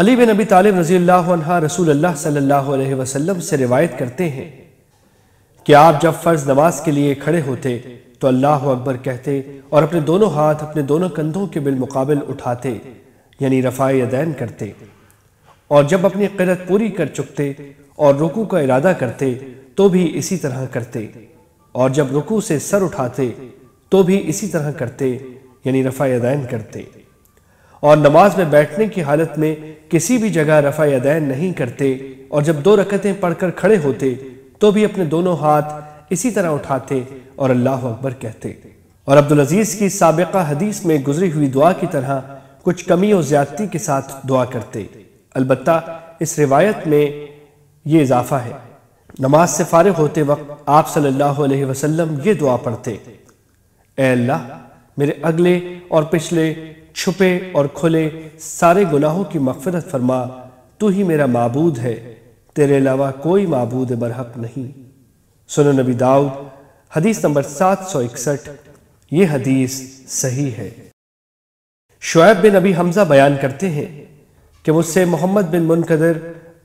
अली बिन अबी तालिब रजी अल्लाह रसूल अल्लाह सल्लल्लाहु अलैहि वसल्लम से रिवायत करते हैं कि आप जब फ़र्ज नमाज के लिए खड़े होते तो अल्लाह अकबर कहते और अपने दोनों हाथ अपने दोनों कंधों के बिलमुकाबिल उठाते यानी रफाई अदैन करते और जब अपनी किरत पूरी कर चुकते और रुकू का इरादा करते तो भी इसी तरह करते और जब रुकू से सर उठाते तो भी इसी तरह करते यानी रफ़ा अदैन करते और नमाज में बैठने की हालत में किसी भी जगह रफ़ा अदैन नहीं करते और जब दो रकतें पढ़कर खड़े होते तो भी अपने दोनों हाथ इसी तरह उठाते और अल्लाह अकबर कहते और अब्दुल अजीज़ की सबका हदीस में गुजरी हुई दुआ की तरह कुछ कमी और ज्यादती के साथ दुआ करते अलबत् इस रिवायत में ये इजाफा है नमाज से फारग होते वक्त आप सल्लल्लाहु अलैहि वसल्लम ये दुआ पढ़ते अल्लाह मेरे अगले और पिछले छुपे और खुले सारे गुनाहों की मफफरत फरमा तू ही मेरा मबूद है तेरे अलावा कोई मबूद बरहक नहीं सुनो नबी दाऊद हदीस नंबर सात सौ इकसठ ये हदीस सही है शुएब बिन अभी हमज़ा बयान करते हैं कि मुझसे मोहम्मद बिन मुनकदर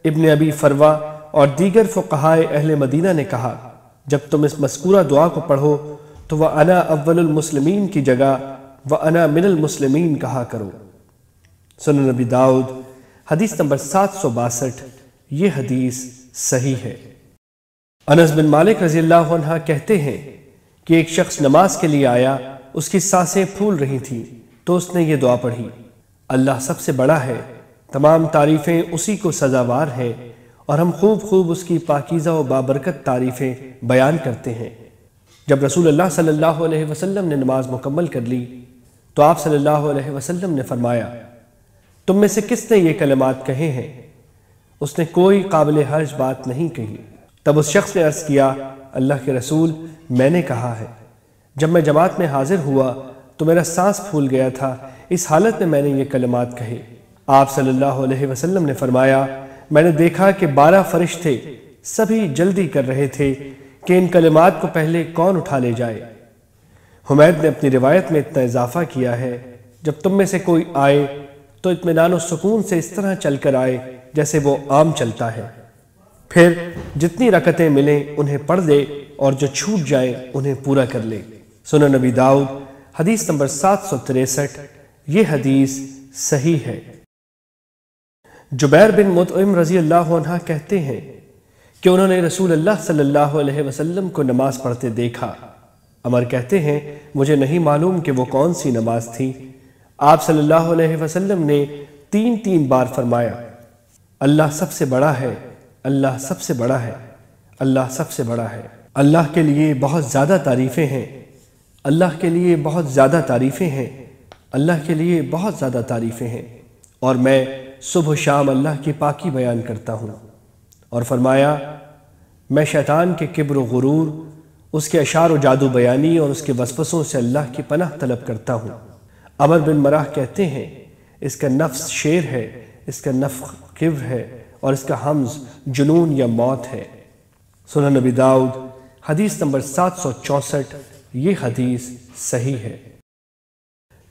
इबन अबी फरवा और दीगर फुकहाए अहल मदीना ने कहा जब तुम इस मस्कूरा दुआ को पढ़ो तो वह अना अव्वलमसलमिन की जगह व अना मिनल मुसलमिन कहा करो सुन नबी दाऊद हदीस नंबर सात सौ बासठ ये हदीस सही है अनस बिन मालिक रजी कहते हैं कि एक शख्स नमाज के लिए आया उसकी सांसें फूल रही थीं तो उसने ये दुआ पढ़ी अल्लाह सबसे बड़ा है तमाम तारीफ़ें उसी को सजावार है और हम खूब खूब उसकी पाकिज़ा व बाबरकत तारीफ़ें बयान करते हैं जब रसूल अल्लाह सल्लल्लाहु अलैहि वसल्लम ने नमाज मुकम्मल कर ली तो आप सल्लल्लाहु अलैहि वसल्लम ने फरमाया तुम में से किसने ये कलमात कहे हैं उसने कोई काबिल हर्ज बात नहीं कही तब उस शख्स ने अर्ज़ किया अल्लाह के रसूल मैंने कहा है जब मैं जमात में हाजिर हुआ तो मेरा सांस फूल गया था इस हालत में मैंने ये कलमात कहे आप सल्लल्लाहु अलैहि वसल्लम ने फरमाया मैंने देखा कि बारह फरिश्ते सभी जल्दी कर रहे थे कि इन कलमात को पहले कौन उठा ले जाए हुमैद ने अपनी रिवायत में इतना इजाफा किया है जब तुम में से कोई आए तो इतमान सुकून से इस तरह चल कर आए जैसे वो आम चलता है फिर जितनी रकतें मिलें उन्हें पढ़ दे और जो छूट जाए उन्हें पूरा कर ले सुन नबी दाऊद हदीस नंबर सात सौ तिरसठ ये हदीस सही है जुबैर बिन मुतम रजी अल्लाह कहते हैं कि उन्होंने रसूल अल्लाह सल्लल्लाहु अलैहि वसल्लम को नमाज पढ़ते देखा अमर कहते हैं मुझे नहीं मालूम कि वो कौन सी नमाज थी आप सल्लल्लाहु अलैहि वसल्लम ने तीन तीन बार फरमाया अल्लाह सबसे बड़ा है अल्लाह सबसे बड़ा है अल्लाह सबसे बड़ा है अल्लाह के लिए बहुत ज़्यादा तारीफ़ें हैं अल्लाह के लिए बहुत ज़्यादा तारीफ़ें हैं अल्लाह के लिए बहुत ज़्यादा तारीफ़ें हैं और मैं सुबह शाम अल्लाह की पाकी बयान करता हूँ और फरमाया मैं शैतान के किब्र गुरूर उसके अशार व जादू बयानी और उसके वसफसों से अल्लाह की पनाह तलब करता हूँ अमर बिन मराह कहते हैं इसका नफ्स शेर है इसका नफ किव है और इसका हमज जुनून या मौत है सुना नबी दाऊद हदीस नंबर सात सौ चौंसठ ये हदीस सही है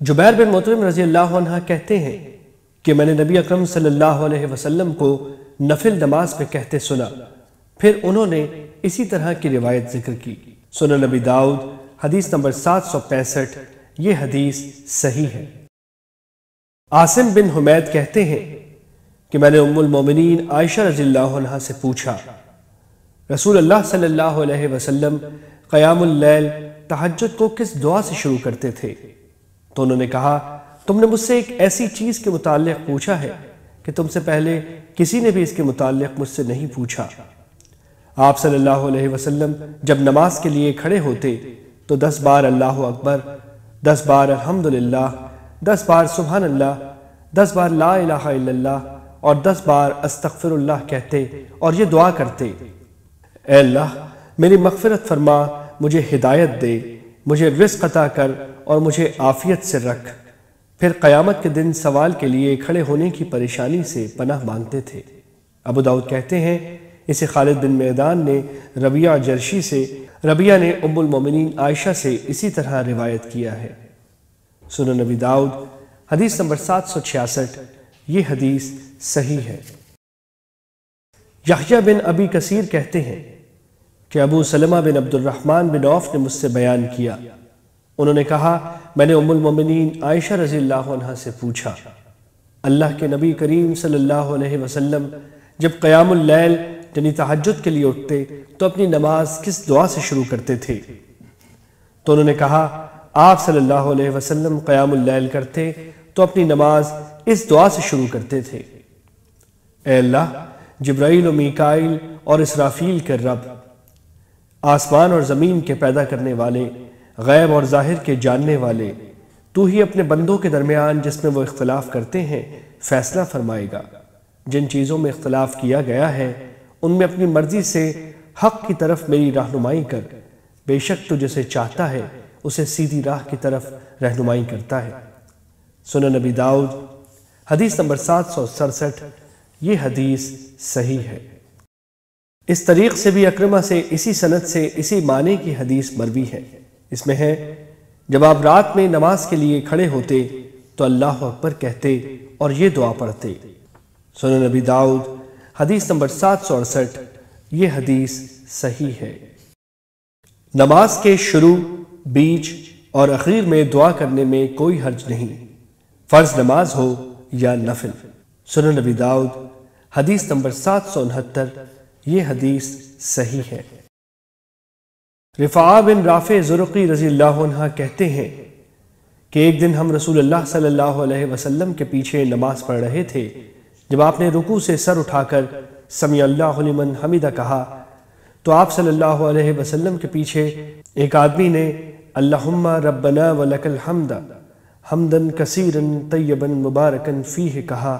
जुबैर बिन मोतम रजी अल्लाह कहते हैं कि मैंने नबी अक्रम सल्लल्लाहु को नफिल नमाज में कहते सुना फिर उन्होंने इसी तरह की रिवायत जिक्र की सुन नबी दाऊद हदीस नंबर सात सौ पैंसठ ये हदीस सही है आसिम बिन हुमैद कहते हैं कि मैंने उम्मुल मोमिनीन आयशा रजील्ला से पूछा रसूल अल्लाह सल्लल्लाहु अलैहि वसल्लम क़यामुल्लैल तहजद को किस दुआ से शुरू करते थे तो उन्होंने कहा तुमने मुझसे एक ऐसी चीज़ के मुतालिक पूछा है कि तुमसे पहले किसी ने भी इसके मुतालिक मुझसे नहीं पूछा आप सल्लल्लाहु अलैहि वसल्लम जब नमाज के लिए खड़े होते तो दस बार अल्लाह अकबर दस बार अल्हम्दुलिल्लाह दस बार सुबहान अल्लाह दस बार ला इलाहा इल्लल्लाह और दस बार अस्तगफिरुल्लाह कहते और ये दुआ करते अल्लाह मेरी मगफरत फरमा मुझे हिदायत दे मुझे रिस्क अता कर और मुझे आफियत से रख फिर क़यामत के दिन सवाल के लिए खड़े होने की परेशानी से पनाह मांगते थे अबू दाऊद कहते हैं इसे खालिद बिन मैदान ने रबिया जर्शी से रबिया ने उम्मुलमिन आयशा से इसी तरह रिवायत किया है सुन नबी दाऊद हदीस नंबर सात सौ छियासठ ये हदीस सही है यहिया बिन अबी कसीर कहते हैं कि Abu Salama bin Abdulrahman bin Auf ने मुझसे बयान किया उन्होंने कहा मैंने उमुलमिन आयशा रजी अल्लाह से पूछा अल्लाह के नबी करीम सल्लल्लाहु अलैहि वसल्लम जब लैल यानी तहजद के लिए उठते तो अपनी नमाज किस दुआ से शुरू करते थे तो उन्होंने कहा आप सल्लल्लाहु अलैहि वसल्लम क़यामुल्लैल करते तो अपनी नमाज इस दुआ से शुरू करते थे एल्ला जब्राइल और और इसराफील के रब आसमान और ज़मीन के पैदा करने वाले गैब और ज़ाहिर के जानने वाले तू ही अपने बंदों के दरमियान जिसमें वो इख्तलाफ करते हैं फैसला फरमाएगा जिन चीज़ों में इख्तलाफ किया गया है उनमें अपनी मर्जी से हक की तरफ मेरी रहनुमाई कर बेशक तो जैसे चाहता है उसे सीधी राह की तरफ रहनुमाई करता है सुन नबी दाऊद हदीस नंबर सात सौ सड़सठ ये हदीस सही है इस तरीक़ से भी अक्रमा से इसी सनत से इसी माने की हदीस मरवी है इसमें है जब आप रात में नमाज के लिए खड़े होते तो अल्लाह अकबर कहते और ये दुआ पढ़ते सुन नबी दाऊद हदीस नंबर सात सौ अड़सठ ये हदीस सही है नमाज के शुरू बीच और अखीर में दुआ करने में कोई हर्ज नहीं फ़र्ज नमाज हो या नफिल सुन नबी दाऊद हदीस नंबर सात सौ उनहत्तर ये हदीस सही है रिफा बिन राफ़े ज़ुरक़ी रज़ी अल्लाह कहते हैं कि एक दिन हम रसूल अल्लाह सल्लल्लाहु अलैहि वसल्लम के पीछे नमाज़ पढ़ रहे थे जब आपने रुकू से सर उठाकर समी अल्लाहमन हमीदा कहा तो आप सल्लल्लाहु अलैहि वसल्लम के पीछे एक आदमी ने अल्लाहुम्मा रब्बना वलकल हमदा हमदन कसीरन तय्यबन मुबारकन फ़ीह कहा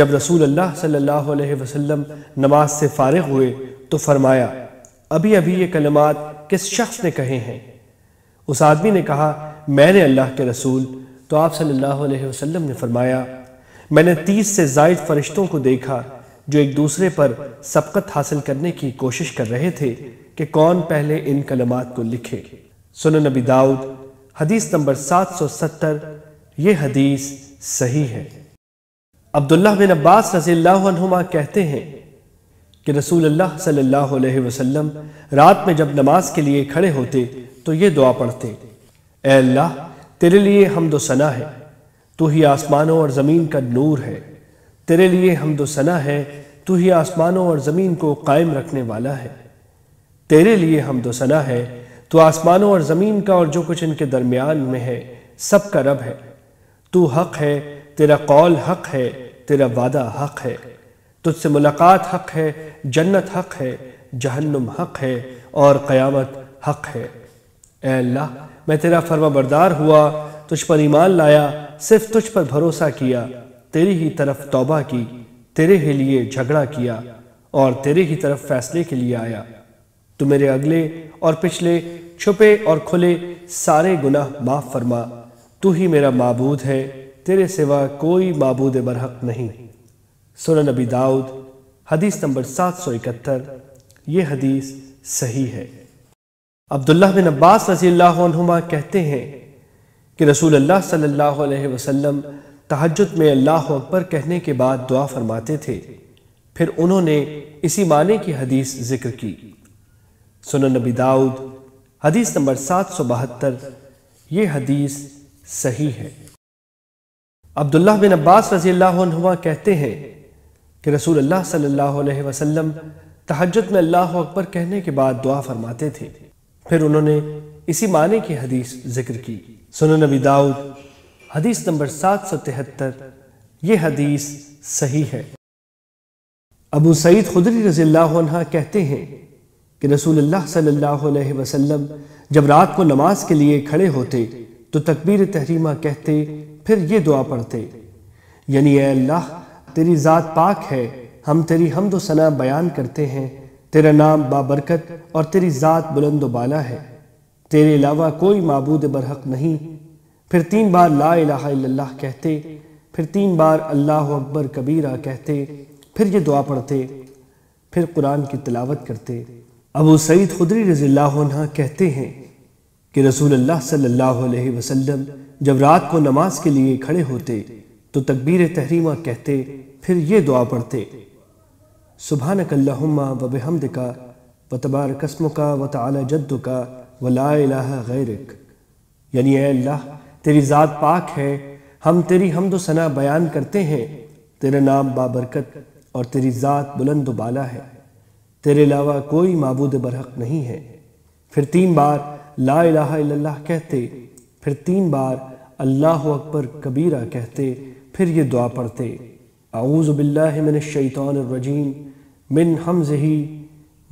जब रसूल अल्लाह सल्लल्लाहु अलैहि वसल्लम नमाज से फारग हुए तो फरमाया अभी अभी ये कलमात किस शख्स ने कहे हैं उस आदमी ने कहा मैंने अल्लाह के रसूल तो आप सल्लल्लाहु अलैहि वसल्लम ने फरमाया मैंने तीस से जायद फरिश्तों को देखा जो एक दूसरे पर सबकत हासिल करने की कोशिश कर रहे थे कि कौन पहले इन कलमात को लिखे सुन नबी दाऊद हदीस नंबर 770 ये हदीस सही है अब्दुल्ला बिन अब्बास रजील्ला कहते हैं कि रसूल अल्लाह सल्लल्लाहु अलैहि वसल्लम रात में जब नमाज के लिए खड़े होते तो ये दुआ पढ़ते अल्लाह तेरे लिए हम दो सना है तू ही आसमानों और ज़मीन का नूर है तेरे लिए हम दो सना है तू ही आसमानों और ज़मीन को कायम रखने वाला है तेरे लिए हम दो सना है तो आसमानों और ज़मीन का और जो कुछ इनके दरमियान में है सब का रब है तू हक है तेरा कौल हक है तेरा वादा हक है तुझसे मुलाकात हक है जन्नत हक है जहन्नुम हक है और क़यामत हक है अल्लाह मैं तेरा फर्मा बरदार हुआ तुझ पर ईमान लाया सिर्फ तुझ पर भरोसा किया तेरी ही तरफ तौबा की तेरे ही लिए झगड़ा किया और तेरे ही तरफ फैसले के लिए आया तो मेरे अगले और पिछले छुपे और खुले सारे गुनाह माफ फरमा तू ही मेरा मबूद है तेरे सिवा कोई माबूद बरहक नहीं सुन नबी दाऊद हदीस नंबर सात सौ इकहत्तर यह हदीस सही है अब्दुल्ला बिन अब्बास रजील्ला कहते हैं कि रसूल अल्लाह सल्लल्लाहु अलैहि वसल्लम तहजद में अल्लाह अकबर कहने के बाद दुआ फरमाते थे फिर उन्होंने इसी माने की हदीस जिक्र की सुन नबी दाऊद हदीस नंबर सात सौ बहत्तर ये हदीस सही है अब्दुल्ला बिन अब्बास रजी अल्लाह कहते हैं कि रसूल अल्लाह सल्लल्लाहु अलैहि वसल्लम तहजद में अल्लाह अकबर कहने के बाद दुआ फरमाते थे फिर उन्होंने इसी माने की हदीस जिक्र की सुन नबी दाऊद हदीस नंबर सात सौ तिहत्तर यह हदीस सही है अबू सईद खुदरी रजी कहते हैं कि रसूल सल्लल्लाहु वसल्लम जब रात को नमाज के लिए खड़े होते तो तकबीर तहरीमा कहते फिर ये दुआ पढ़ते यानी अल्लाह तेरी ज़ात पाक है हम तेरी हमदो सना बयान करते हैं तेरा नाम बाबरकत और तेरी ज़ात बुलंदोबाला है तेरे अलावा कोई मबूद बरहक नहीं फिर तीन बार ला लाला कहते फिर तीन बार अल्लाह अकबर कबीरा कहते फिर ये दुआ पढ़ते फिर कुरान की तलावत करते अबू सईद खुदरी रजील्ला कहते हैं कि रसूल अल्लाह सल्लल्लाहु अलैहि वसल्लम जब रात को नमाज के लिए खड़े होते तो तकबीर तहरीमा कहते फिर ये दुआ पढ़ते सुबह नकल्ला वबहमद का व तबार कस्म का व तला जद्द का वला गैरक यानी अल्लाह तेरी ज़ात पाक है हम तेरी हमदो सना बयान करते हैं तेरा नाम बाबरकत और तेरी ज़ात बुलंद बाला है तेरे अलावा कोई मबूद बरहक नहीं है फिर तीन बार ला इलाहा कहते फिर तीन बार अल्लाह अकबर कबीरा कहते फिर ये दुआ पढ़ते आऊज़बिल्लिन शैतान रजीम मिन हमजही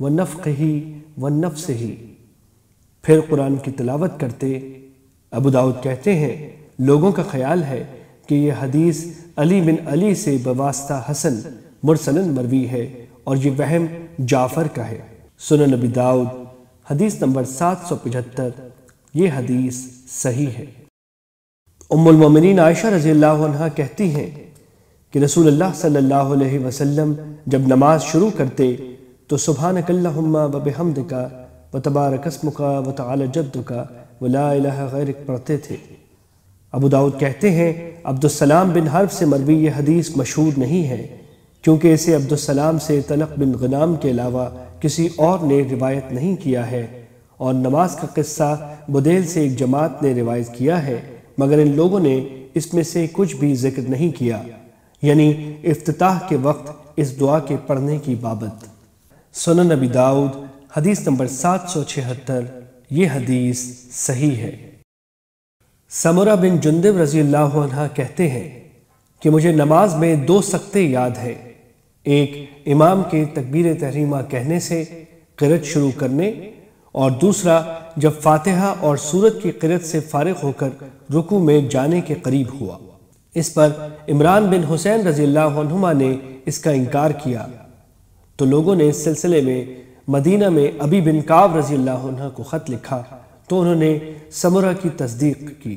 व ही व नफ़ ही फिर कुरान की तलावत करते अबू दाऊद कहते हैं लोगों का ख्याल है कि यह हदीस अली बिन अली से बवास्ता हसन मुरसलन मरवी है और ये वहम जाफ़र का है सुन नबी दाऊद हदीस नंबर सात सौ पचहत्तर ये हदीस सही है उम्मिन आयशा रज़ी कहती हैं कि रसूल अल्लाह सल्लल्लाहु अलैहि वसल्लम जब नमाज शुरू करते तो सुबह नकल्ला हमद का व कस्म का व ताल जद्द का वला पढ़ते थे अबू दाऊद कहते हैं अब्दुलसलाम बिन हर्फ से मरवी यह हदीस मशहूर नहीं है क्योंकि इसे अब्दुलसलाम से तलक बिन गनाम के अलावा किसी और ने रिवायत नहीं किया है और नमाज का किस्सा बुदेल से एक जमात ने रिवायत किया है मगर इन लोगों ने इसमें से कुछ भी जिक्र नहीं किया यानी अफ्ताह के वक्त इस दुआ के पढ़ने की बाबत सुन नबी दाऊद हदीस नंबर सात सौ छिहत्तर ये हदीस सही है समोरा बिन जुंदिब रजी अल्लाह कहते हैं कि मुझे नमाज में दो सख्ते याद हैं एक इमाम के तकबीर तहरीमा कहने से किरत शुरू करने और दूसरा जब फातिहा और सूरत की किरत से फारग होकर रुकू में जाने के करीब हुआ इस पर इमरान बिन हुसैन रजील्ला ने इसका इनकार किया तो लोगों ने इस सिलसिले में मदीना में अभी बिन काब रजी को ख़त लिखा तो उन्होंने समरा की तस्दीक की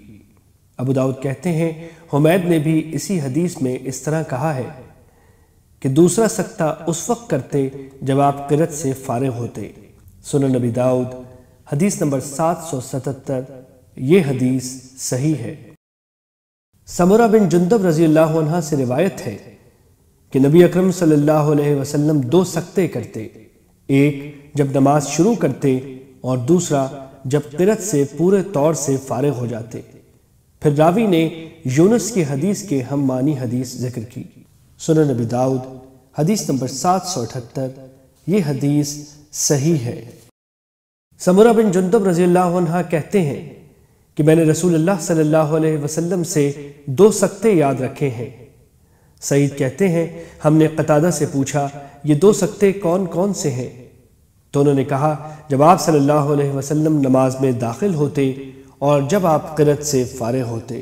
अबू दाऊद कहते हैं हुमैद ने भी इसी हदीस में इस तरह कहा है कि दूसरा सख्ता उस वक्त करते जब आप किरत से फारग होते सुन नबी दाऊद हदीस नंबर सात सौ सतहत्तर ये हदीस सही है समरा बिन जुंदब रजी से रिवायत है कि नबी अक्रम सल्ला वसलम दो सख्ते करते एक जब नमाज शुरू करते और दूसरा जब तिरत से पूरे तौर से फारग हो जाते फिर रावी ने यूनस की हदीस के हम मानी हदीस जिक्र की सुन नबी दाऊद हदीस नंबर सात सौ अठहत्तर ये हदीस सही है समूरा बिन जुंदब रजी कहते हैं कि मैंने रसूल सल्लल्लाहु अलैहि वसल्लम से दो सख्ते याद रखे हैं सईद कहते हैं हमने कतादा से पूछा ये दो सकते कौन कौन से हैं तो उन्होंने कहा जब आप सल्लल्लाहु अलैहि वसल्लम नमाज में दाखिल होते और जब आप किरत से फारग होते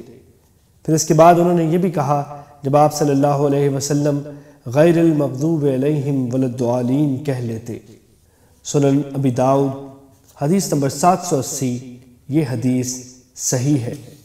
फिर इसके बाद उन्होंने ये भी कहा जब आप सल्लल्लाहु अलैहि वसल्लम गैरमकदूब अलैहिम वलदालीन कह लेते सुनन अबी दाऊद हदीस नंबर अस्सी ये हदीस सही है